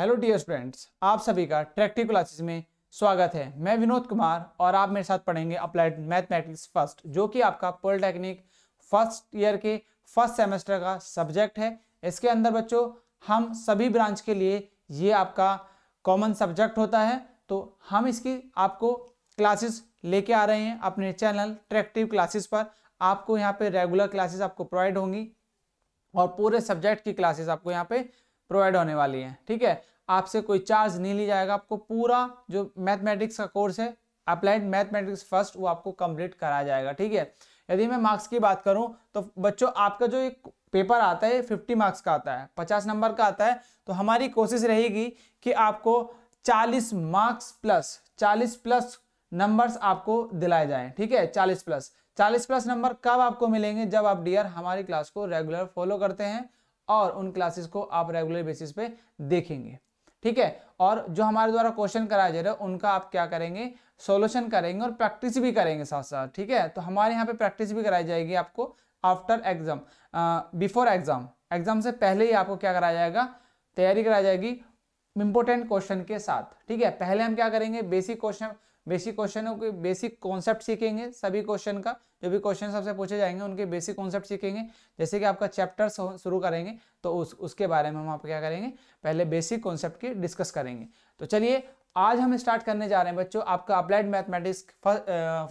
hello dear students आप सभी का ट्रैक्टिव क्लासेस में स्वागत है मैं विनोद कुमार और आप मेरे साथ पढ़ेंगे अप्लाइड मैथमेटिक्स फर्स्ट जो कि आपका पॉलिटेक्निक फर्स्ट ईयर के फर्स्ट सेमेस्टर का सब्जेक्ट है इसके अंदर बच्चों हम सभी ब्रांच के लिए ये आपका कॉमन सब्जेक्ट होता है तो हम इसकी आपको क्लासेस लेके आ रहे हैं अपने चैनल ट्रैक्टिव क्लासेस पर आपको यहाँ पे रेगुलर क्लासेस आपको प्रोवाइड होंगी और पूरे सब्जेक्ट की क्लासेस आपको यहाँ पे प्रोवाइड होने वाली है ठीक है आपसे कोई चार्ज नहीं लिया जाएगा आपको पूरा जो मैथमेटिक्स का कोर्स है अप्लाइड मैथमेटिक्स फर्स्ट वो आपको कंप्लीट कराया जाएगा ठीक है यदि मैं मार्क्स की बात करूं तो बच्चों आपका जो एक पेपर आता है फिफ्टी मार्क्स का आता है पचास नंबर का आता है तो हमारी कोशिश रहेगी कि आपको चालीस मार्क्स प्लस चालीस प्लस नंबर्स आपको दिलाए जाएं ठीक है चालीस प्लस चालीस प्लस नंबर कब आपको मिलेंगे जब आप डियर हमारी क्लास को रेगुलर फॉलो करते हैं और उन क्लासेस को आप रेगुलर बेसिस पे देखेंगे ठीक है और जो हमारे द्वारा क्वेश्चन कराया जा रहा है उनका आप क्या करेंगे सोल्यूशन करेंगे और प्रैक्टिस भी करेंगे साथ साथ ठीक है तो हमारे यहाँ पे प्रैक्टिस भी कराई जाएगी आपको after exam before exam exam से पहले ही आपको क्या कराया जाएगा तैयारी कराई जाएगी इंपॉर्टेंट क्वेश्चन के साथ ठीक है पहले हम क्या करेंगे बेसिक क्वेश्चन बेसिक क्वेश्चनों के बेसिक कॉन्सेप्ट सीखेंगे सभी क्वेश्चन का जो भी क्वेश्चन सबसे पूछे जाएंगे उनके बेसिक कॉन्सेप्ट सीखेंगे जैसे कि आपका चैप्टर शुरू करेंगे तो उस उसके बारे में हम आप क्या करेंगे पहले बेसिक कॉन्सेप्ट की डिस्कस करेंगे तो चलिए आज हम स्टार्ट करने जा रहे हैं बच्चों आपका अप्लाइड मैथमेटिक्स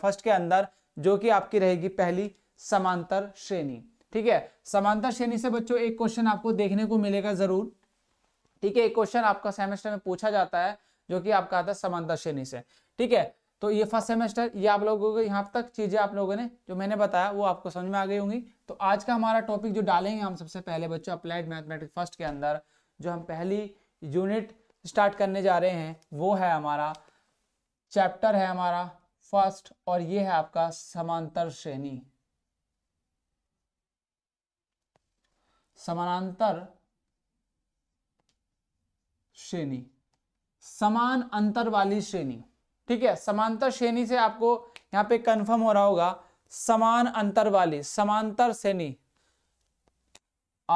फर्स्ट के अंदर जो कि आपकी रहेगी पहली समांतर श्रेणी ठीक है समांतर श्रेणी से बच्चों एक क्वेश्चन आपको देखने को मिलेगा जरूर ठीक है एक क्वेश्चन आपका सेमेस्टर में पूछा जाता है जो कि आपका आता है समांतर श्रेणी से ठीक है तो ये फर्स्ट सेमेस्टर ये आप लोगों को यहाँ तक चीज़ें आप लोगों ने जो मैंने बताया वो आपको समझ में आ गई होंगी तो आज का हमारा टॉपिक जो डालेंगे हम सबसे पहले बच्चों अप्लाइड मैथमेटिक्स फर्स्ट के अंदर जो हम पहली यूनिट स्टार्ट करने जा रहे हैं वो है हमारा चैप्टर है हमारा फर्स्ट और ये है आपका समांतर श्रेणी समानांतर श्रेणी समान अंतर वाली श्रेणी ठीक है समांतर श्रेणी से आपको यहाँ पे कंफर्म हो रहा होगा समान अंतर वाली समांतर श्रेणी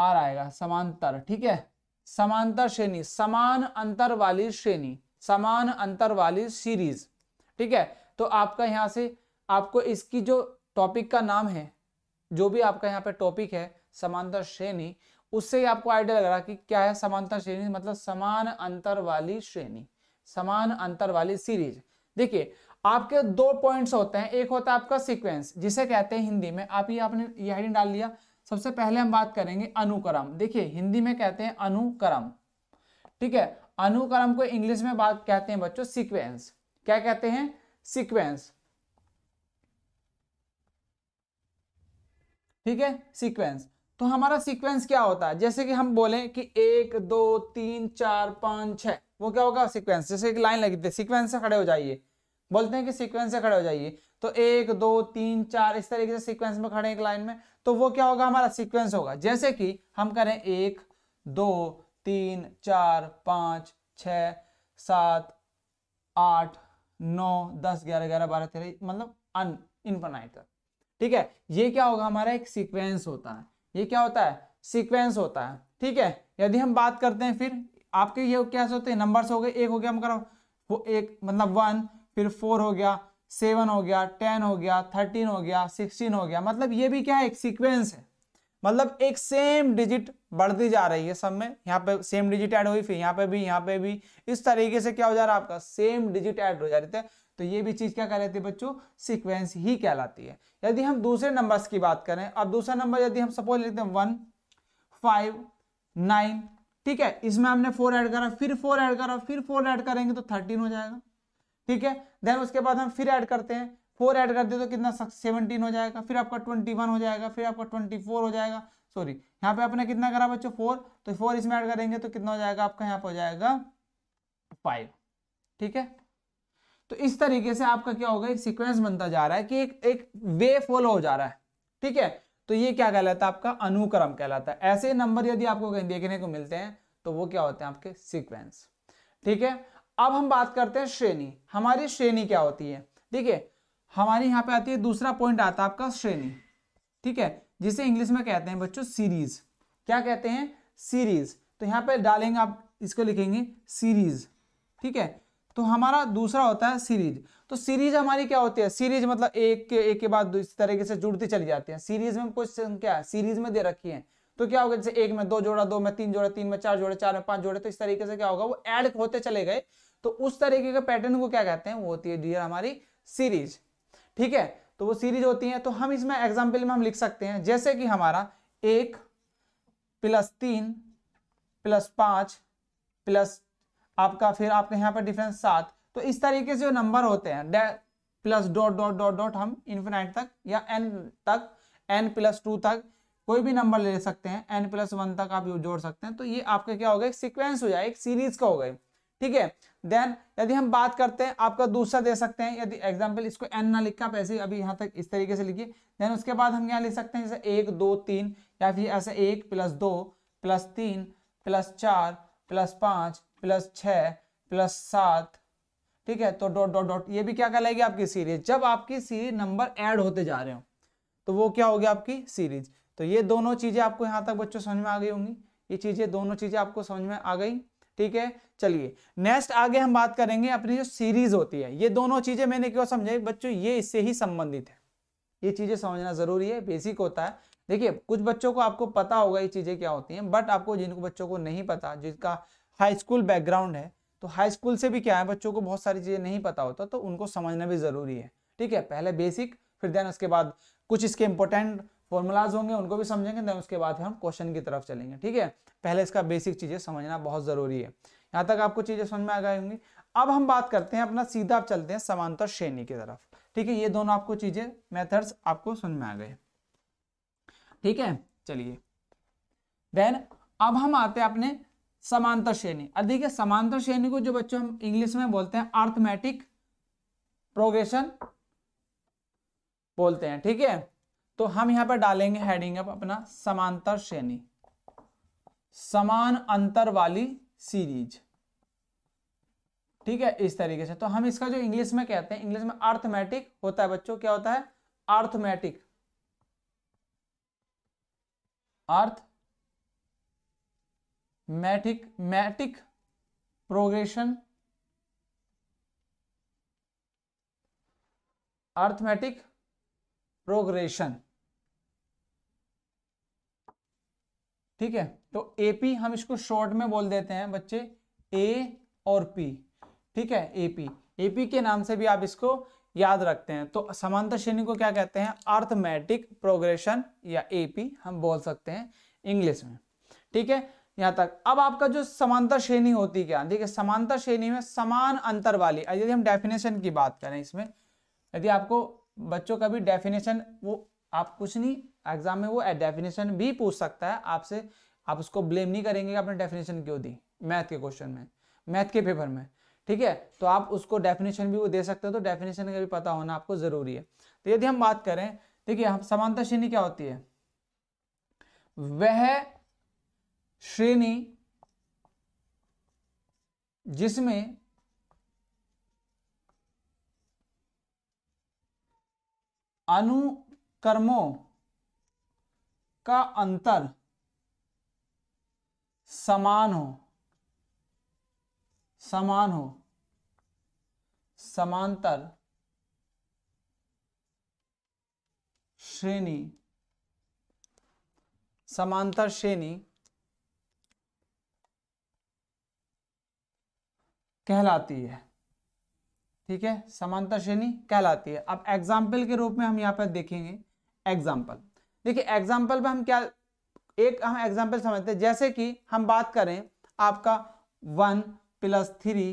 आर आएगा समांतर ठीक है समांतर श्रेणी समान अंतर वाली श्रेणी समान अंतर वाली सीरीज ठीक है तो आपका यहां से आपको इसकी जो टॉपिक का नाम है जो भी आपका यहाँ पे टॉपिक है समांतर श्रेणी उससे ही आपको आइडिया लग रहा कि क्या है समांतर श्रेणी मतलब समान अंतर वाली श्रेणी समान अंतर वाली सीरीज देखिए आपके दो पॉइंट्स होते हैं एक होता है आपका सीक्वेंस जिसे कहते हैं हिंदी में आप ये आपने ये डाल लिया सबसे पहले हम बात करेंगे अनुक्रम देखिए हिंदी में कहते हैं अनुक्रम ठीक है अनुक्रम को इंग्लिश में बात कहते हैं बच्चों सीक्वेंस क्या कहते हैं सीक्वेंस ठीक है सीक्वेंस तो हमारा सीक्वेंस क्या होता है जैसे कि हम बोले कि एक दो तीन चार पांच छह वो क्या होगा सिक्वेंस जैसे एक लाइन लगी थी सिक्वेंस से खड़े हो जाइए बोलते हैं कि सिक्वेंस से खड़े हो जाइए तो एक दो तीन चार इस तरीके से सिक्वेंस में खड़े एक लाइन में तो वो क्या होगा हमारा सिक्वेंस होगा जैसे कि हम करें एक दो तीन चार पाँच छ सात आठ नौ दस ग्यारह ग्यारह बारह तेरह मतलब अन इनफाइनाइट ठीक है ये क्या होगा हमारा एक सीक्वेंस होता है ये क्या होता है सीक्वेंस होता है ठीक है यदि हम बात करते हैं फिर आपके ये क्या होते हैं नंबर्स हो गए एक हो गया मतलब वो एक मतलब वन फिर फोर हो गया सेवन हो गया टेन हो गया थर्टीन हो गया सिक्सटीन हो गया मतलब ये भी क्या है एक सीक्वेंस है मतलब एक सेम डिजिट बढ़ती जा रही है सब में यहाँ पे सेम डिजिट ऐड हुई फिर यहाँ पे भी यहाँ पे भी इस तरीके से क्या हो जा रहा है आपका सेम डिजिट ऐड हो जा रही है तो ये भी चीज़ क्या कहलाती है बच्चों सीक्वेंस ही कहलाती है यदि हम दूसरे नंबर्स की बात करें अब दूसरा नंबर यदि हम सपोज लेते हैं वन फाइव नाइन ठीक है इसमें हमने फोर ऐड करा फिर फोर ऐड करा फिर फोर ऐड करेंगे तो थर्टीन हो जाएगा ठीक है देन उसके बाद हम फिर ऐड करते हैं फोर ऐड करते तो कितना सेवनटीन हो जाएगा फिर आपका ट्वेंटी वन हो जाएगा फिर आपका ट्वेंटी फोर हो जाएगा सॉरी यहाँ पे आपने कितना करा बच्चों फोर तो फोर इसमें ऐड करेंगे तो कितना हो जाएगा आपका यहाँ पे हो जाएगा फाइव ठीक है तो इस तरीके से आपका क्या होगा एक सीक्वेंस बनता जा रहा है कि एक एक वे फॉलो हो जा रहा है ठीक है तो ये क्या कहलाता है आपका अनुक्रम कहलाता है ऐसे नंबर यदि आपको कहीं देखने को मिलते हैं तो वो क्या होते हैं आपके सीक्वेंस ठीक है अब हम बात करते हैं श्रेणी हमारी श्रेणी क्या होती है ठीक है हमारी यहाँ पे आती है दूसरा पॉइंट आता है आपका श्रेणी ठीक है जिसे इंग्लिश में कहते हैं बच्चों सीरीज क्या कहते हैं सीरीज तो यहाँ पे डालेंगे आप इसको लिखेंगे सीरीज ठीक है तो हमारा दूसरा होता है सीरीज तो सीरीज हमारी क्या होती है सीरीज मतलब एक के एक के बाद इस तरीके से जुड़ती चली जाती है सीरीज में कुछ संख्या सीरीज में दे रखी है तो क्या होगा जैसे एक में दो जोड़ा दो में तीन जोड़े तीन में चार जोड़े चार में पांच जोड़े तो इस तरीके से क्या होगा वो एड होते चले गए तो उस तरीके के पैटर्न को क्या कहते हैं वो होती है डियर हमारी सीरीज ठीक है तो वो सीरीज होती है तो हम इसमें एग्जाम्पल में हम लिख सकते हैं जैसे कि हमारा एक प्लस तीन प्लस पांच प्लस आपका फिर आपके यहाँ पर डिफरेंस सात तो इस तरीके से जो नंबर होते हैं plus dot dot dot dot हम इन्फिनाइट तक या एन तक एन प्लस टू तक कोई भी नंबर ले सकते हैं एन प्लस वन तक आप जोड़ सकते हैं तो ये आपका क्या हो गया सिक्वेंस हो जाए एक सीरीज का हो गए ठीक है देन यदि हम बात करते हैं आपका दूसरा दे सकते हैं यदि एग्जाम्पल इसको एन ना लिखा आप ऐसे अभी यहाँ तक इस तरीके से लिखिए देन उसके बाद हम यहाँ ले सकते हैं जैसे एक दो तीन या फिर ऐसे एक प्लस दो प्लस तीन प्लस चार प्लस पाँच प्लस छ प्लस सात ठीक है तो डॉट डॉट डॉट ये भी क्या कहलाएगी आपकी सीरीज जब आपकी सीरीज नंबर ऐड होते जा रहे हो तो वो क्या होगी आपकी सीरीज तो ये दोनों चीज़ें आपको यहाँ तक बच्चों समझ में आ गई होंगी ये चीज़ें दोनों चीज़ें आपको समझ में आ गई ठीक है चलिए नेक्स्ट आगे हम बात करेंगे अपनी जो सीरीज होती है ये दोनों चीज़ें मैंने क्यों समझाई बच्चों ये इससे ही संबंधित है ये चीज़ें समझना ज़रूरी है बेसिक होता है देखिए कुछ बच्चों को आपको पता होगा ये चीज़ें क्या होती हैं बट आपको जिनको बच्चों को नहीं पता जिनका हाई स्कूल बैकग्राउंड है तो हाई स्कूल से भी क्या है बच्चों को बहुत सारी चीज़ें नहीं पता होता तो उनको समझना भी ज़रूरी है ठीक है पहले बेसिक फिर देन उसके बाद कुछ इसके इंपॉर्टेंट फॉर्मूलाज होंगे उनको भी समझेंगे देन उसके बाद हम क्वेश्चन की तरफ चलेंगे ठीक है पहले इसका बेसिक चीज़ें समझना बहुत ज़रूरी है यहाँ तक आपको चीज़ें समझ में आ गई होंगी अब हम बात करते हैं अपना सीधा आप चलते हैं समांतर श्रेणी की तरफ ठीक है ये दोनों आपको चीज़ें मेथड्स आपको समझ में आ गए ठीक है चलिए देन अब हम आते हैं अपने समांतर श्रेणी अब देखिए समांतर श्रेणी को जो बच्चों हम इंग्लिश में बोलते हैं आर्थमेटिक प्रोगेशन बोलते हैं ठीक है तो हम यहां पर डालेंगे हेडिंग अप अपना समांतर श्रेणी समान अंतर वाली सीरीज ठीक है इस तरीके से तो हम इसका जो इंग्लिश में कहते हैं इंग्लिश में आर्थमेटिक होता है बच्चों क्या होता है आर्थमेटिक आर्थ मैटिक मैटिक प्रोग्रेशन अर्थमैटिक प्रोग्रेशन ठीक है तो एपी हम इसको शॉर्ट में बोल देते हैं बच्चे ए और पी ठीक है एपी एपी के नाम से भी आप इसको याद रखते हैं तो समांतर श्रेणी को क्या कहते हैं अर्थमैटिक प्रोग्रेशन या एपी हम बोल सकते हैं इंग्लिश में ठीक है यहाँ तक अब आपका जो समांतर श्रेणी होती क्या देखिए समांतर श्रेणी में समान अंतर वाली यदि हम डेफिनेशन की बात करें इसमें यदि आपको बच्चों का भी डेफिनेशन वो आप कुछ नहीं एग्जाम में वो डेफिनेशन भी पूछ सकता है आपसे आप उसको ब्लेम नहीं करेंगे कि आपने डेफिनेशन क्यों दी मैथ के क्वेश्चन में मैथ के पेपर में ठीक है तो आप उसको डेफिनेशन भी वो दे सकते हो तो डेफिनेशन का भी पता होना आपको जरूरी है तो यदि हम बात करें देखिए हम समानता श्रेणी क्या होती है वह श्रेणी जिसमें अनुकर्मों का अंतर समान हो समान हो समांतर श्रेणी समांतर श्रेणी कहलाती है ठीक है समांतर श्रेणी कहलाती है अब एग्जाम्पल के रूप में हम यहाँ पर देखेंगे एग्जाम्पल देखिए एग्जाम्पल में हम क्या एक हम एग्जाम्पल समझते हैं जैसे कि हम बात करें आपका वन प्लस थ्री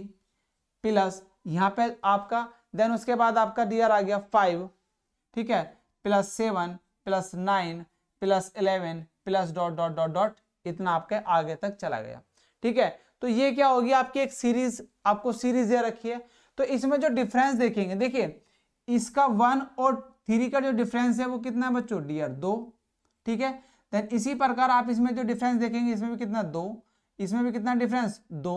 प्लस यहाँ पे आपका देन उसके बाद आपका डियर आ गया फाइव ठीक है plus seven plus nine plus eleven plus dot dot dot dot इतना आपके आगे तक चला गया ठीक है तो ये क्या होगी आपकी एक सीरीज आपको सीरीज दे रखी है तो इसमें जो डिफरेंस देखेंगे देखिए इसका वन और थ्री का जो डिफरेंस है वो कितना है बच्चों डियर दो ठीक है देन इसी प्रकार आप इसमें जो डिफरेंस देखेंगे इसमें भी कितना दो इसमें भी कितना डिफरेंस दो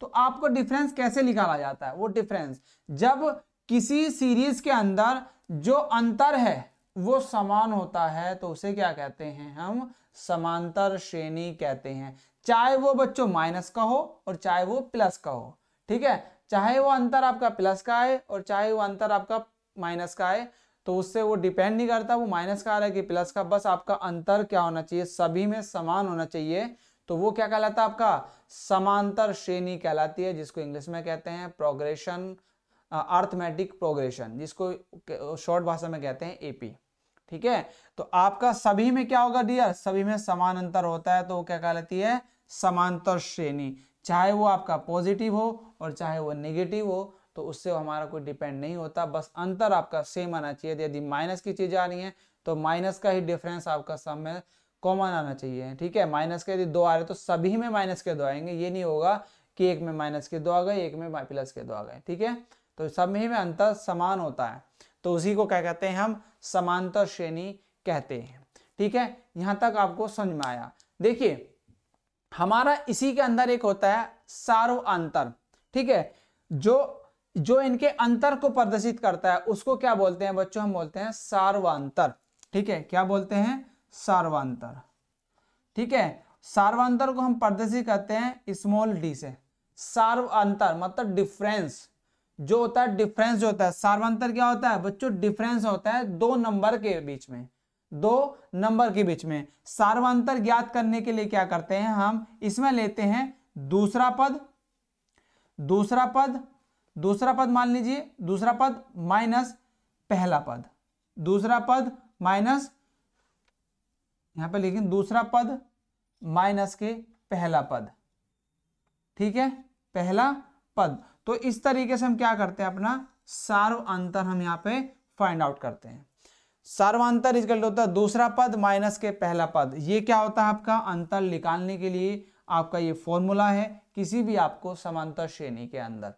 तो आपको डिफरेंस कैसे निकाला जाता है वो डिफरेंस जब किसी सीरीज के अंदर जो अंतर है वो समान होता है तो उसे क्या कहते हैं हम समांतर श्रेणी कहते हैं चाहे वो बच्चों माइनस का हो और चाहे वो प्लस का हो ठीक है चाहे वो अंतर आपका प्लस का है और चाहे वो अंतर आपका माइनस का है तो उससे वो डिपेंड नहीं करता वो माइनस का आ रहा है कि प्लस का बस आपका अंतर क्या होना चाहिए सभी में समान होना चाहिए तो वो क्या कहलाता है आपका समांतर श्रेणी कहलाती है जिसको इंग्लिश में कहते हैं प्रोग्रेशन आर्थमेटिक प्रोग्रेशन जिसको शॉर्ट भाषा में कहते हैं एपी ठीक है तो आपका सभी में क्या होगा डियर सभी में समान अंतर होता है तो वो क्या कहलाती है समांतर श्रेणी चाहे वो आपका पॉजिटिव हो और चाहे वो नेगेटिव हो तो उससे हमारा कोई डिपेंड नहीं होता बस अंतर आपका सेम आना चाहिए यदि माइनस की चीज़ आ रही है तो माइनस का ही डिफरेंस आपका सब में कॉमन आना चाहिए ठीक है माइनस के यदि दो आ रहे तो सभी में माइनस के दो आएंगे ये नहीं होगा कि एक में माइनस के दो आ गए एक में प्लस के दो आ गए ठीक है तो सब में ही में अंतर समान होता है तो उसी को क्या कहते हैं हम समांतर श्रेणी कहते हैं ठीक है यहाँ तक आपको समझ में आया देखिए हमारा इसी के अंदर एक होता है सारो अंतर ठीक है जो जो इनके अंतर को प्रदर्शित करता है उसको क्या बोलते हैं बच्चों हम बोलते हैं सार्वांतर ठीक है क्या बोलते हैं सार्वांतर ठीक है सार्वांतर को हम प्रदर्शित करते हैं स्मॉल डी से सार्वांतर मतलब डिफरेंस जो होता है डिफरेंस जो होता है सार्वांतर क्या होता है बच्चों डिफरेंस होता है दो नंबर के बीच में दो नंबर के बीच में सार्वांतर ज्ञात करने के लिए क्या करते हैं हम इसमें लेते हैं दूसरा पद दूसरा पद दूसरा पद मान लीजिए दूसरा पद माइनस पहला पद दूसरा पद माइनस यहां पर लेकिन दूसरा पद माइनस के पहला पद ठीक है पहला पद तो इस तरीके से हम क्या करते हैं अपना सार्व अंतर हम यहां पे फाइंड आउट करते हैं सर्वांतर इजकल होता है दूसरा पद माइनस के पहला पद ये क्या होता है आपका अंतर निकालने के लिए आपका ये फॉर्मूला है किसी भी आपको समांतर श्रेणी के अंदर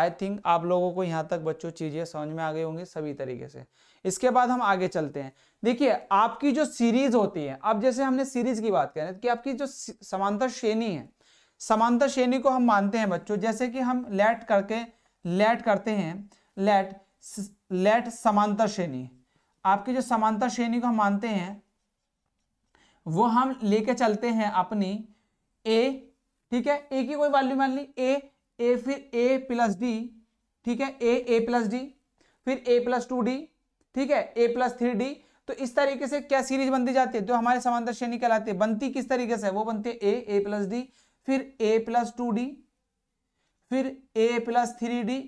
आई थिंक आप लोगों को यहाँ तक बच्चों चीज़ें समझ में आ गई होंगी सभी तरीके से इसके बाद हम आगे चलते हैं देखिए आपकी जो सीरीज होती है अब जैसे हमने सीरीज की बात करें कि आपकी जो समांतर श्रेणी है समांतर श्रेणी को हम मानते हैं बच्चों जैसे कि हम लेट करके लेट करते हैं लेट लेट समांतर श्रेणी आपकी जो समानता श्रेणी को हम मानते हैं वो हम लेके चलते हैं अपनी ए ठीक है ए की कोई वैल्यू मान ली ए ए फिर ए प्लस डी ठीक है ए ए प्लस डी फिर ए प्लस टू डी ठीक है ए प्लस थ्री डी तो इस तरीके से क्या सीरीज बनती जाती है जो तो हमारे समांतर श्रेणी कहलाती है बनती किस तरीके से वो बनती है ए ए प्लस डी फिर ए प्लस टू डी फिर ए प्लस थ्री डी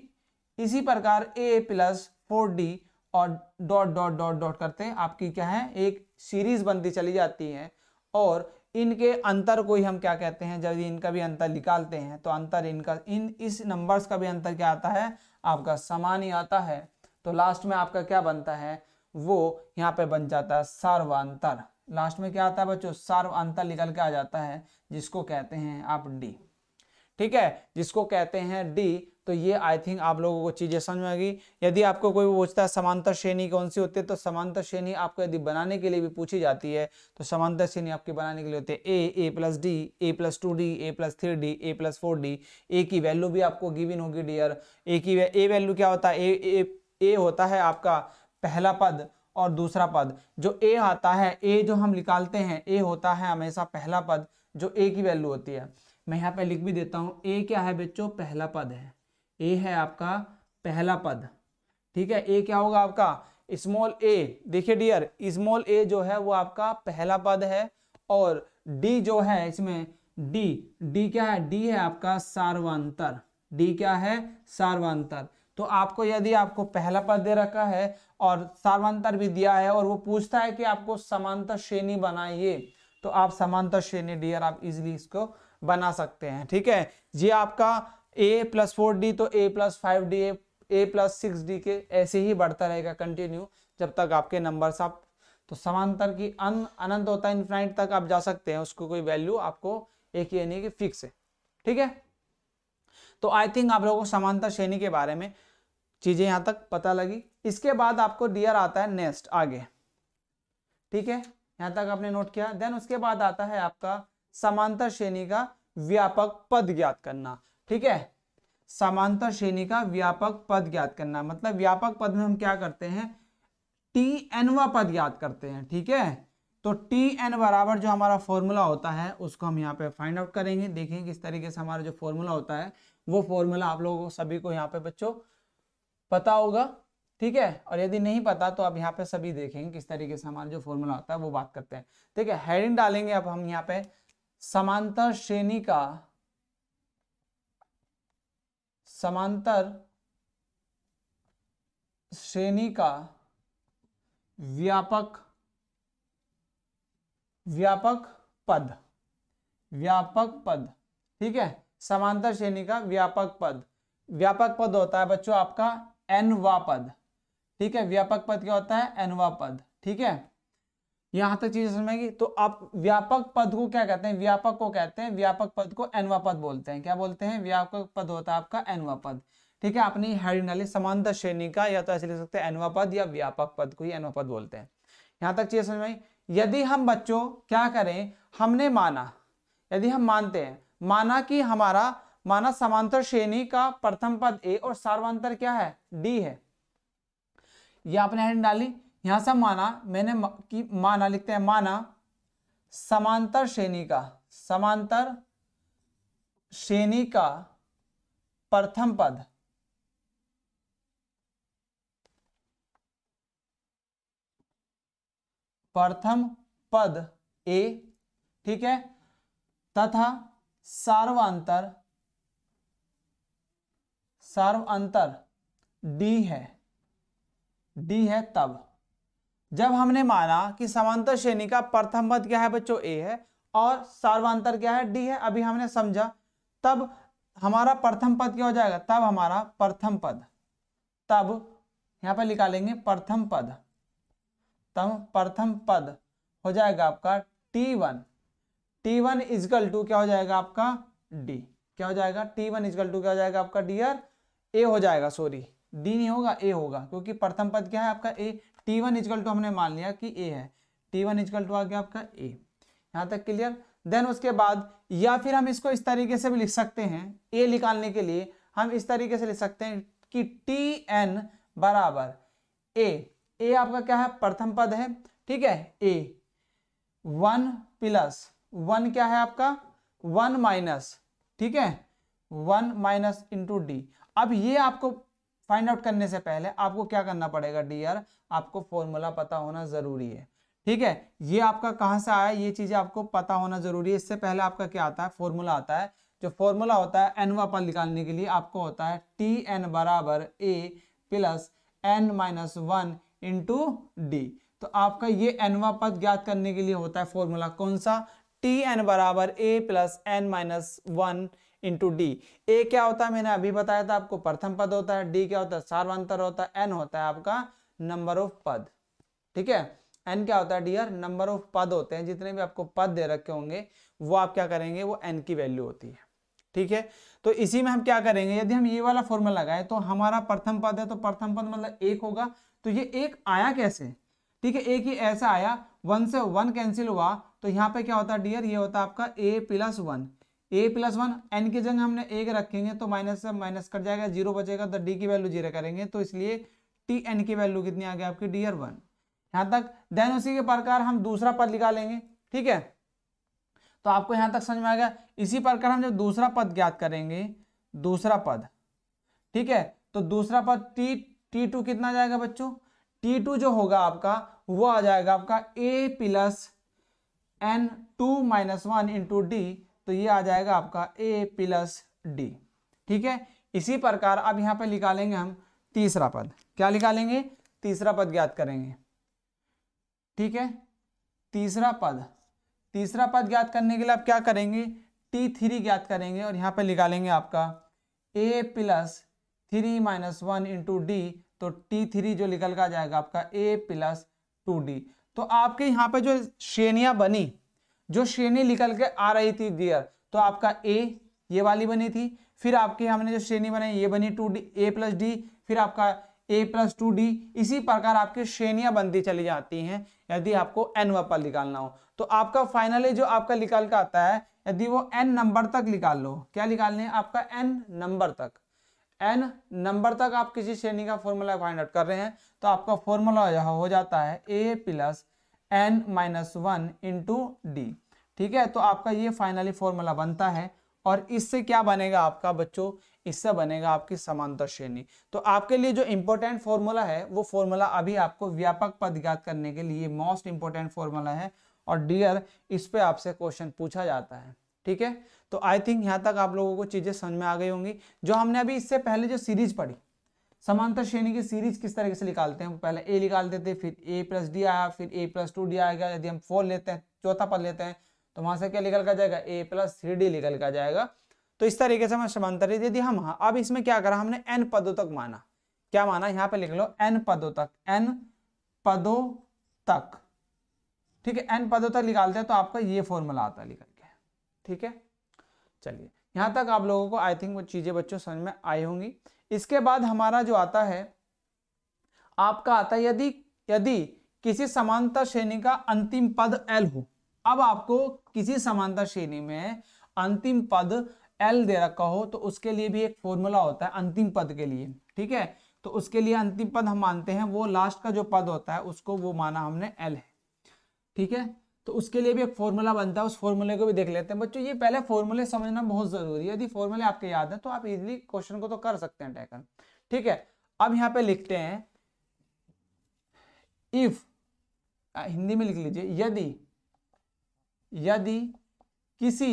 इसी प्रकार ए प्लस फोर डी और डॉट डॉट डॉट डॉट करते आपकी क्या है एक सीरीज बनती चली जाती है और इनके अंतर को ही हम क्या कहते हैं जब इनका भी अंतर निकालते हैं तो अंतर इनका इन इस नंबर्स का भी अंतर क्या आता है आपका समान ही आता है तो लास्ट में आपका क्या बनता है वो यहाँ पे बन जाता है सर्वांतर लास्ट में क्या आता है बच्चों सर्व अंतर निकल के आ जाता है जिसको कहते हैं आप डी ठीक है जिसको कहते हैं डी तो ये आई थिंक आप लोगों को चीज़ें समझ में आएगी यदि आपको कोई पूछता है समांतर श्रेणी कौन सी होती है तो समांतर श्रेणी आपको यदि बनाने के लिए भी पूछी जाती है तो समांतर श्रेणी आपकी बनाने के लिए होती है a a plus d a plus two d a plus three d a plus four d a की वैल्यू भी आपको गिविन होगी डियर ए की ए वैल्यू क्या होता है ए ए होता है आपका पहला पद और दूसरा पद जो ए आता है ए जो हम निकालते हैं ए होता है हमेशा पहला पद जो ए की वैल्यू होती है मैं यहाँ पे लिख भी देता हूँ ए क्या है बच्चों पहला पद है ए है आपका पहला पद ठीक है ए क्या होगा आपका स्मॉल ए देखिए डियर स्मॉल ए जो है वो आपका पहला पद है और डी जो है इसमें डी डी क्या है डी है आपका सार्वांतर डी क्या है सार्वांतर तो आपको यदि आपको पहला पद दे रखा है और सार्वांतर भी दिया है और वो पूछता है कि आपको समांतर श्रेणी बनाइए तो आप समांतर श्रेणी डियर आप इजिली इसको बना सकते हैं ठीक है ये आपका ए प्लस फोर डी तो a plus five d a plus six d के ऐसे ही बढ़ता रहेगा कंटिन्यू जब तक आपके नंबर आप तो समांतर की अन अनंत होता है इन्फिनाइट तक आप जा सकते हैं उसको कोई वैल्यू आपको एक ही नहीं कि फिक्स है ठीक है तो आई थिंक आप लोगों को समांतर श्रेणी के बारे में चीजें यहां तक पता लगी इसके बाद आपको डियर आता है नेक्स्ट आगे ठीक है यहां तक आपने नोट किया देन उसके बाद आता है आपका समांतर श्रेणी का व्यापक पद ज्ञात करना ठीक है समांतर श्रेणी का व्यापक पद ज्ञात करना मतलब व्यापक पद में हम क्या करते हैं टी एनवा पद ज्ञात करते हैं ठीक है तो टी एन बराबर जो हमारा फॉर्मूला होता है उसको हम यहाँ पे फाइंड आउट करेंगे देखेंगे किस तरीके से हमारा जो फॉर्मूला होता है वो फॉर्मूला आप लोगों को सभी को यहाँ पे बच्चों पता होगा ठीक है और यदि नहीं पता तो आप यहाँ पे सभी देखेंगे किस तरीके से हमारा जो फॉर्मूला होता है वो बात करते हैं ठीक है हेडिंग डालेंगे अब हम यहाँ पे समांतर श्रेणी का समांतर श्रेणी का व्यापक व्यापक पद व्यापक पद ठीक है समांतर श्रेणी का व्यापक पद व्यापक पद होता है बच्चों आपका एनवा पद ठीक है व्यापक पद क्या होता है एनवा पद ठीक है यहां तक चीज समझेगी तो आप व्यापक पद को क्या कहते हैं व्यापक को कहते हैं व्यापक पद को एनवा पद बोलते हैं क्या बोलते हैं व्यापक पद होता है आपका एनवा पद ठीक है आपने हेडिंग डाली श्रेणी का या तो ऐसे लिख सकते हैं एनवा पद या व्यापक पद को ही एनवा पद बोलते हैं यहां तक चीज समझ में यदि हम बच्चों क्या करें हमने माना यदि हम मानते हैं माना कि हमारा माना समांतर श्रेणी का प्रथम पद ए और सार्वांतर क्या है डी है यह आपने हेडिंग डाली यहां से माना मैंने की माना लिखते हैं माना समांतर श्रेणी का समांतर श्रेणी का प्रथम पद प्रथम पद ए ठीक है तथा सार्वांतर सार्वांतर डी है डी है तब जब हमने माना कि समांतर श्रेणी का प्रथम पद क्या है बच्चों ए है और सर्वांतर क्या है डी है अभी हमने समझा तब हमारा प्रथम पद क्या हो जाएगा तब हमारा प्रथम पद तब यहाँ पर निकालेंगे प्रथम पद तब प्रथम पद हो जाएगा आपका t one t one equal to क्या हो जाएगा आपका डी क्या हो जाएगा टी वन इजकल टू क्या हो जाएगा आपका डी आर ए हो जाएगा सॉरी डी नहीं होगा ए होगा क्योंकि प्रथम पद क्या है आपका a t one equal to हमने मान लिया कि ए है टी वन इजकल टू आ गया आपका ए यहाँ तक क्लियर देन उसके बाद या फिर हम इसको इस तरीके से भी लिख सकते हैं ए निकालने के लिए हम इस तरीके से लिख सकते हैं कि टी एन बराबर ए ए आपका क्या है प्रथम पद है ठीक है ए वन प्लस वन क्या है आपका वन माइनस ठीक है वन माइनस इंटू डी अब ये आपको फाइंड आउट करने से पहले आपको क्या करना पड़ेगा डी आपको फॉर्मूला पता होना ज़रूरी है ठीक है ये आपका कहाँ से आया ये चीज़ें आपको पता होना ज़रूरी है इससे पहले आपका क्या आता है फॉर्मूला आता है जो फॉर्मूला होता है एन वापस निकालने के लिए आपको होता है टी एन बराबर a plus n minus one into d तो आपका ये एन वापस ज्ञात करने के लिए होता है फॉर्मूला कौन सा टी एन बराबर a plus n minus one into d a क्या होता है मैंने अभी बताया था आपको प्रथम पद होता है डी क्या होता है सार्वांतर होता है एन होता है आपका नंबर ऑफ पद ठीक है एन क्या होता है डियर नंबर ऑफ पद होते हैं जितने भी आपको पद दे रखे होंगे वो आप क्या करेंगे वो एन की वैल्यू होती है ठीक है तो इसी में हम क्या करेंगे यदि हम ये वाला फॉर्मूला लगाए तो हमारा प्रथम पद है तो प्रथम पद मतलब एक होगा तो ये एक आया कैसे ठीक है एक ही ऐसा आया वन से वन कैंसिल हुआ तो यहाँ पे क्या होता है डियर ये होता है आपका a plus one a plus one n की जगह हमने एक रखेंगे तो माइनस से माइनस कट जाएगा जीरो बचेगा तो डी की वैल्यू जीरो करेंगे तो इसलिए टी एन की वैल्यू कितनी आ गई आपकी डी आर वन यहाँ तक देन उसी के प्रकार हम दूसरा पद निकालेंगे ठीक है तो आपको यहाँ तक समझ में आएगा इसी प्रकार हम जब दूसरा पद ज्ञात करेंगे दूसरा पद ठीक है तो दूसरा पद टी टी टू कितना जाएगा बच्चों टी टू जो होगा आपका वो आ जाएगा आपका a plus n two minus one into d तो ये आ जाएगा आपका ए प्लस डी ठीक है इसी प्रकार अब यहां पर निकालेंगे हम तीसरा पद क्या निकालेंगे तीसरा पद ज्ञात करेंगे ठीक है तीसरा पद तीसरा पद ज्ञात करने के लिए आप क्या करेंगे टी थ्री ज्ञात करेंगे और यहां पर निकालेंगे आपका a plus three minus one into d तो टी थ्री जो निकल का जाएगा आपका ए प्लस टू डी तो आपके यहां पर जो श्रेणिया बनी जो श्रेणी निकल के आ रही थी दियर तो आपका ए ये वाली बनी थी फिर आपके हमने जो श्रेणी बनाई ये बनी two d a plus d फिर आपका ए प्लस टू डी इसी प्रकार आपकी श्रेणियां बनती चली जाती हैं यदि आपको एन व पर निकालना हो तो आपका फाइनली जो आपका निकाल का आता है यदि वो एन नंबर तक निकाल लो क्या निकालने आपका एन नंबर तक एन नंबर तक आप किसी श्रेणी का फॉर्मूला फाइंड आउट कर रहे हैं तो आपका फॉर्मूला हो जाता है a plus n minus one into d ठीक है तो आपका ये फाइनली फॉर्मूला बनता है और इससे क्या बनेगा आपका बच्चों इससे बनेगा आपकी समांतर श्रेणी तो आपके लिए जो इंपॉर्टेंट फॉर्मूला है वो फॉर्मूला अभी आपको व्यापक पद ज्ञात करने के लिए मोस्ट इंपॉर्टेंट फॉर्मूला है और डियर इस पे आपसे क्वेश्चन पूछा जाता है ठीक है तो आई थिंक यहाँ तक आप लोगों को चीज़ें समझ में आ गई होंगी जो हमने अभी इससे पहले जो सीरीज पढ़ी समांतर श्रेणी की सीरीज किस तरीके से निकालते हैं पहले ए निकाल देते फिर ए प्लस डी आया फिर ए प्लस टू डी आएगा यदि हम फोर लेते हैं चौथा पद लेते हैं तो वहां से क्या निकल का जाएगा ए प्लस थ्री डी निकल का जाएगा तो इस तरीके से हमें समांतर यदि हम अब इसमें क्या करा हमने एन पदों तक माना क्या माना यहाँ पे लिख लो एन पदों तक एन पदों तक ठीक है एन पदों तक निकालते हैं तो आपका ये फॉर्मूला आता है निकल के ठीक है चलिए यहाँ तक आप लोगों को आई थिंक वो चीज़ें बच्चों समझ में आई होंगी इसके बाद हमारा जो आता है आपका आता है यदि यदि किसी समानता श्रेणी का अंतिम पद एल हो अब आपको किसी समानता श्रेणी में अंतिम पद एल दे रखा हो तो उसके लिए भी एक फॉर्मूला होता है अंतिम पद के लिए ठीक है तो उसके लिए अंतिम पद हम मानते हैं वो लास्ट का जो पद होता है उसको वो माना हमने एल है ठीक है तो उसके लिए भी एक फॉर्मूला बनता है उस फॉर्मूले को भी देख लेते हैं बच्चों ये पहले फॉर्मूले समझना बहुत ज़रूरी है यदि फॉर्मूले आपके याद है तो आप इजिली क्वेश्चन को तो कर सकते हैं टैकन ठीक है अब यहाँ पे लिखते हैं इफ हिंदी में लिख लीजिए यदि यदि किसी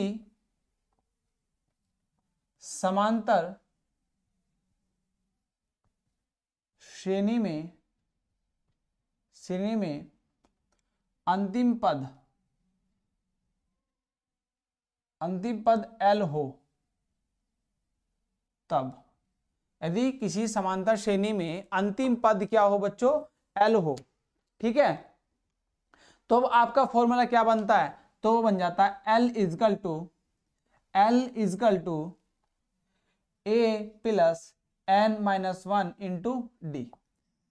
समांतर श्रेणी में श्रेणी में अंतिम पद अंतिम पद एल हो तब यदि किसी समांतर श्रेणी में अंतिम पद क्या हो बच्चों एल हो ठीक है तो अब आपका फॉर्मूला क्या बनता है तो वो बन जाता है l equal to l equal to a plus n minus one into d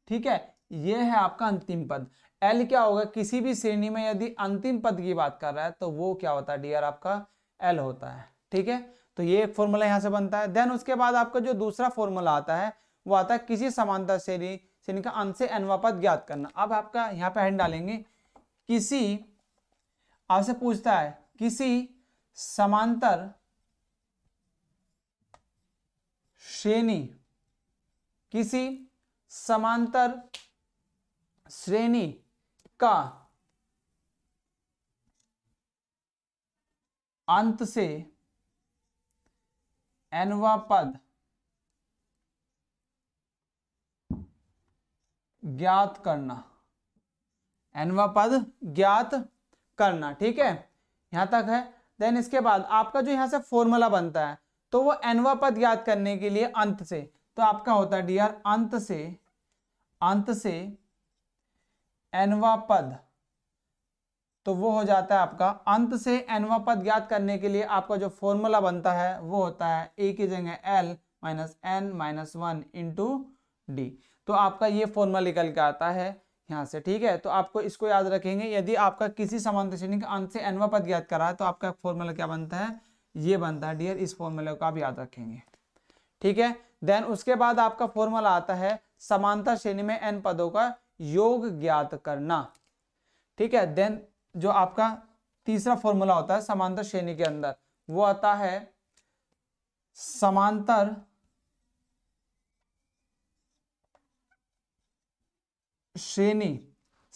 ठीक है ये है आपका अंतिम पद एल क्या होगा किसी भी श्रेणी में यदि अंतिम पद की बात कर रहा है तो वो क्या होता है आर आपका एल होता है ठीक है तो ये एक फॉर्मूला यहाँ से बनता है देन उसके बाद आपका जो दूसरा फॉर्मूला आता है वो आता है किसी समानता श्रेणी श्रेणी का अंश से अनुवापद ज्ञात करना अब आपका यहाँ पे हैंड डालेंगे किसी आपसे पूछता है किसी समांतर श्रेणी किसी समांतर श्रेणी का अंत से एनवा पद ज्ञात करना एनवा पद ज्ञात करना ठीक है यहां तक है देन इसके बाद आपका जो यहां से फॉर्मूला बनता है तो वो एनवा पद ज्ञात करने के लिए अंत से तो आपका होता है डी आर अंत से अंत से एनवा पद तो वो हो जाता है आपका अंत से एनवा पद ज्ञात करने के लिए आपका जो फॉर्मूला बनता है वो होता है ए की जगह l minus n minus one into d तो आपका ये फॉर्मूला निकल के आता है यहाँ से ठीक है तो आपको इसको याद रखेंगे यदि आपका किसी समांतर श्रेणी का अंत से एनवा पद ज्ञात करा है तो आपका फॉर्मूला क्या बनता है ये बनता है डियर इस फॉर्मूले को आप याद रखेंगे ठीक है देन उसके बाद आपका फॉर्मूला आता है समांतर श्रेणी में एन पदों का योग ज्ञात करना ठीक है देन जो आपका तीसरा फॉर्मूला होता है समांतर श्रेणी के अंदर वो आता है समांतर श्रेणी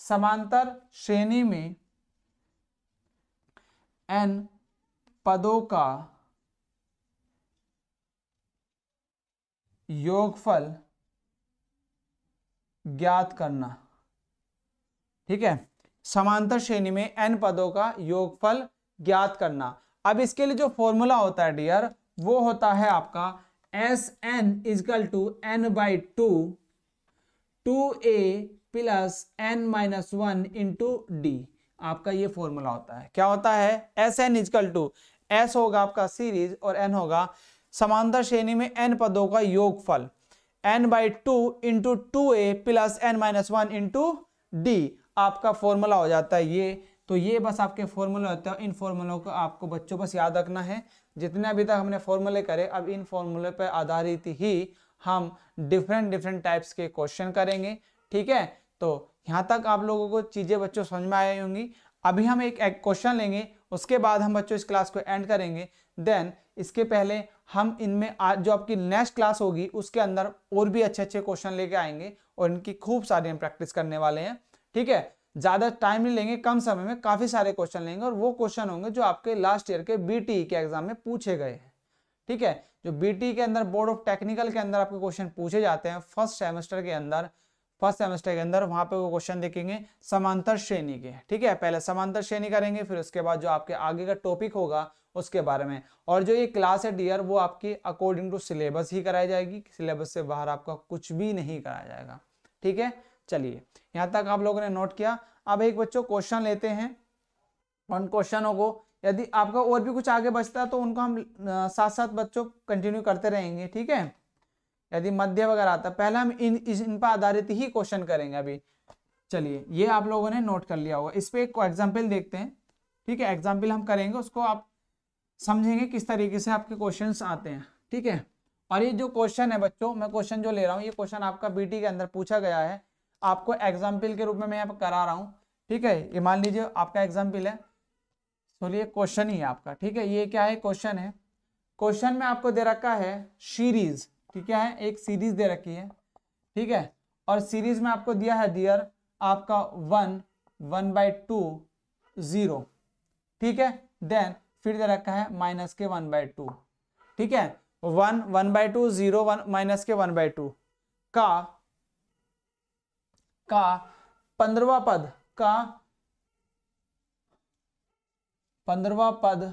समांतर श्रेणी में एन पदों का योगफल ज्ञात करना ठीक है समांतर श्रेणी में एन पदों का योगफल ज्ञात करना अब इसके लिए जो फॉर्मूला होता है डियर वो होता है आपका s n equal to n by two two a plus n minus one into d आपका ये फॉर्मूला होता है क्या होता है s n equal to s होगा आपका सीरीज और एन होगा समांतर श्रेणी में एन पदों का योगफल n by two into two a plus n minus one into d आपका फॉर्मूला हो जाता है ये तो ये बस आपके फॉर्मूले होते हैं इन फॉर्मूलों को आपको बच्चों बस याद रखना है जितने अभी तक हमने फॉर्मूले करे अब इन फॉर्मूले पर आधारित ही हम डिफरेंट डिफरेंट टाइप्स के क्वेश्चन करेंगे ठीक है तो यहाँ तक आप लोगों को चीज़ें बच्चों समझ में आई होंगी अभी हम एक क्वेश्चन लेंगे उसके बाद हम बच्चों इस क्लास को एंड करेंगे देन इसके पहले हम इनमें आज जो आपकी नेक्स्ट क्लास होगी उसके अंदर और भी अच्छे अच्छे क्वेश्चन लेके आएंगे और इनकी खूब सारी हम प्रैक्टिस करने वाले हैं ठीक है ज्यादा टाइम नहीं लेंगे कम समय में काफी सारे क्वेश्चन लेंगे और वो क्वेश्चन होंगे जो आपके लास्ट ईयर के बीटी e के एग्जाम में पूछे गए हैं ठीक है जो बीटी e के अंदर बोर्ड ऑफ टेक्निकल के अंदर आपके क्वेश्चन पूछे जाते हैं फर्स्ट सेमेस्टर के अंदर फर्स्ट सेमेस्टर के अंदर वहां पे वो क्वेश्चन देखेंगे समांतर श्रेणी के ठीक है पहले समांतर श्रेणी करेंगे फिर उसके बाद जो आपके आगे का टॉपिक होगा उसके बारे में और जो ये क्लास है डियर वो आपकी अकॉर्डिंग टू सिलेबस ही कराई जाएगी सिलेबस से बाहर आपका कुछ भी नहीं कराया जाएगा ठीक है चलिए यहाँ तक आप लोगों ने नोट किया अब एक बच्चों क्वेश्चन लेते हैं उन क्वेश्चनों को यदि आपका और भी कुछ आगे बचता है तो उनको हम साथ साथ बच्चों कंटिन्यू करते रहेंगे ठीक है यदि मध्य वगैरह आता पहले हम इन इन पर आधारित ही क्वेश्चन करेंगे अभी चलिए ये आप लोगों ने नोट कर लिया होगा इस पर एक एग्जाम्पल देखते हैं ठीक है एग्जाम्पल हम करेंगे उसको आप समझेंगे किस तरीके से आपके क्वेश्चन आते हैं ठीक है और ये जो क्वेश्चन है बच्चों मैं क्वेश्चन जो ले रहा हूँ ये क्वेश्चन आपका बीटी के अंदर पूछा गया है आपको एग्जाम्पल के रूप में मैं यहाँ करा रहा हूँ ठीक है ये मान लीजिए आपका एग्जाम्पल है सोलिए क्वेश्चन ही है आपका ठीक है ये क्या है क्वेश्चन है क्वेश्चन में आपको दे रखा है सीरीज ठीक है एक सीरीज दे रखी है ठीक है और सीरीज में आपको दिया है दियर आपका one one by two zero ठीक है देन फिर दे रखा है माइनस के वन बाई टू ठीक है one one by two zero one minus के वन बाई टू का का पंद्रवा पद का पंद्रवा पद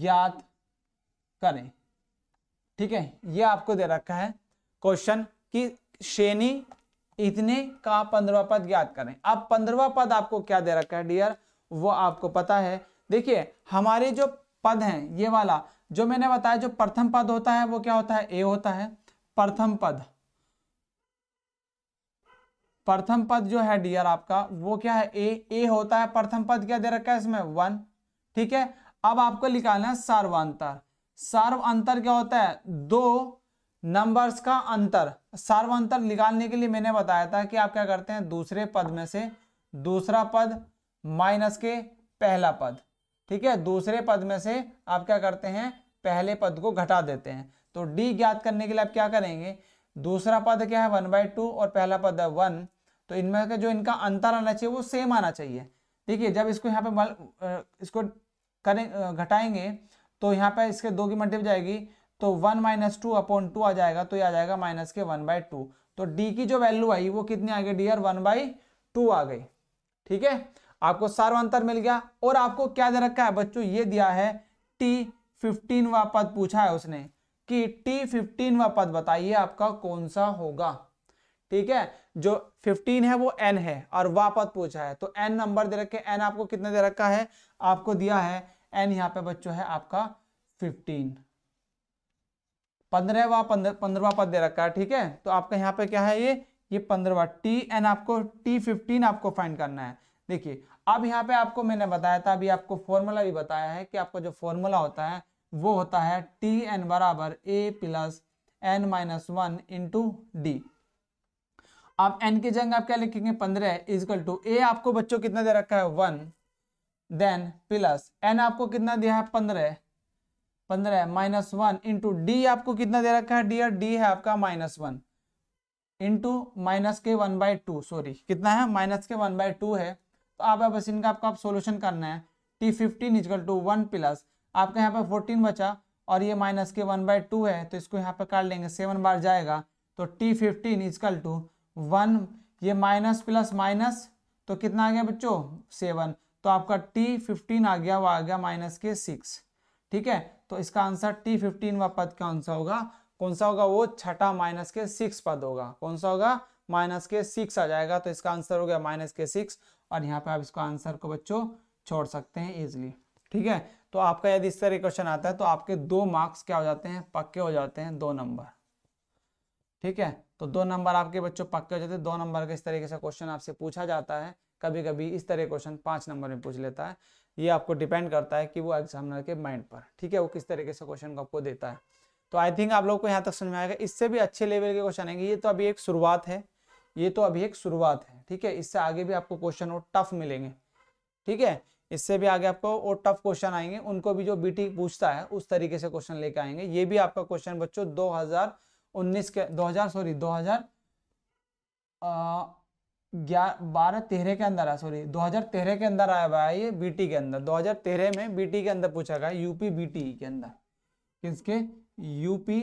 ज्ञात करें ठीक है ये आपको दे रखा है क्वेश्चन कि श्रेणी इतने का पंद्रवा पद ज्ञात करें अब पंद्रवा पद आपको क्या दे रखा है डियर वो आपको पता है देखिए हमारे जो पद हैं ये वाला जो मैंने बताया जो प्रथम पद होता है वो क्या होता है ए होता है प्रथम पद प्रथम पद जो है डियर आपका वो क्या है ए ए होता है प्रथम पद क्या दे रखा है इसमें वन ठीक है अब आपको निकालना है सर्व अंतर सर्व अंतर क्या होता है दो नंबर्स का अंतर सर्व अंतर निकालने के लिए मैंने बताया था कि आप क्या करते हैं दूसरे पद में से दूसरा पद माइनस के पहला पद ठीक है दूसरे पद में से आप क्या करते हैं पहले पद को घटा देते हैं तो डी ज्ञात करने के लिए आप क्या करेंगे दूसरा पद क्या है वन बाई टू और पहला पद है वन तो इनमें का जो इनका अंतर आना चाहिए वो सेम आना चाहिए है जब इसको यहाँ पे इसको करें घटाएंगे तो यहाँ पे इसके दो की मल्टीप जाएगी तो one minus two upon two आ जाएगा तो ये आ जाएगा माइनस के वन बाई टू तो डी की जो वैल्यू आई वो कितनी आ गई d are one by two आ गई ठीक है आपको अंतर मिल गया और आपको क्या दे रखा है बच्चों ये दिया है टी फिफ्टीनवा पद पूछा है उसने कि टी फिफ्टीनवा पद बताइए आपका कौन सा होगा ठीक है जो 15 है वो n है और वापस पूछा है तो n नंबर दे रखे n आपको कितने दे रखा है आपको दिया है n यहाँ पे बच्चों है आपका 15 पंद्रहवा पंद्रवा पद दे रखा है ठीक है तो आपका यहाँ पे क्या है ये ये पंद्रहवा टी एन आपको टी फिफ्टीन आपको फाइंड करना है देखिए अब यहाँ पे आपको मैंने बताया था अभी आपको फॉर्मूला भी बताया है कि आपका जो फॉर्मूला होता है वो होता है टी एन बराबर a plus n minus one into d आप एन की जगह आप क्या लिखेंगे पंद्रह इजकल टू ए आपको बच्चों कितना दे रखा है वन देन प्लस एन आपको कितना दिया है पंद्रह पंद्रह माइनस वन इंटू डी आपको कितना दे रखा है डी और डी है आपका माइनस वन इंटू माइनस के वन बाई टू सॉरी कितना है माइनस के वन बाई टू है तो आप बस इनका आपका आप सोल्यूशन करना है t fifteen equal to one plus आपका यहाँ पर फोर्टीन बचा और ये माइनस के वन बाई टू है तो इसको यहाँ पर काट लेंगे सेवन बार जाएगा तो t fifteen equal to one ये माइनस प्लस माइनस तो कितना आ गया बच्चों सेवन तो आपका टी फिफ्टीन आ गया वो आ गया माइनस के सिक्स ठीक है तो इसका आंसर टी फिफ्टीन व पद का आंसर होगा कौन सा होगा वो छठा माइनस के सिक्स पद होगा कौन सा होगा माइनस के सिक्स आ जाएगा तो इसका आंसर हो गया माइनस के सिक्स और यहाँ पे आप इसको आंसर को बच्चों छोड़ सकते हैं इजिली ठीक है तो आपका यदि इस तरह क्वेश्चन आता है तो आपके दो मार्क्स क्या हो जाते हैं पक्के हो जाते हैं दो नंबर ठीक है तो दो नंबर आपके बच्चों पक्के हो जाते हैं दो नंबर का इस तरीके से क्वेश्चन आपसे पूछा जाता है कभी कभी इस तरह क्वेश्चन पाँच नंबर में पूछ लेता है ये आपको डिपेंड करता है कि वो एग्जामिनर के माइंड पर ठीक है वो किस तरीके से क्वेश्चन को आपको देता है तो आई थिंक आप लोग को यहाँ तक समझ में आएगा इससे भी अच्छे लेवल के क्वेश्चन आएंगे ये तो अभी एक शुरुआत है ये तो अभी एक शुरुआत है ठीक है इससे आगे भी आपको क्वेश्चन और टफ मिलेंगे ठीक है इससे भी आगे आपको और टफ क्वेश्चन आएंगे उनको भी जो बीटी पूछता है उस तरीके से क्वेश्चन लेके आएंगे ये भी आपका क्वेश्चन बच्चों दो हजार उन्नीस के दो हजार सॉरी दो हजार बारह तेरह के अंदर आया सॉरी दो हजार तेरह के अंदर आया हुआ है ये बीटी के अंदर दो हजार तेरह में बीटी के अंदर पूछा गया यूपी बीटी e के अंदर किसके UP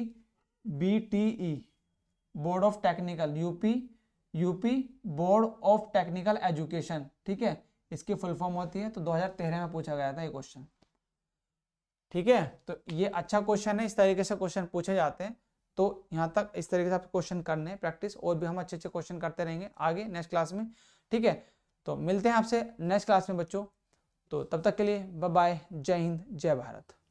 BTE board of technical UP UP board of technical education ठीक है इसकी फुल फॉर्म होती है तो 2013 में पूछा गया था ये क्वेश्चन ठीक है तो ये अच्छा क्वेश्चन है इस तरीके से क्वेश्चन पूछे जाते हैं तो यहाँ तक इस तरीके से आप क्वेश्चन करने हैं प्रैक्टिस और भी हम अच्छे अच्छे क्वेश्चन करते रहेंगे आगे नेक्स्ट क्लास में ठीक है तो मिलते हैं आपसे नेक्स्ट क्लास में बच्चों तो तब तक के लिए बाय जय हिंद जय भारत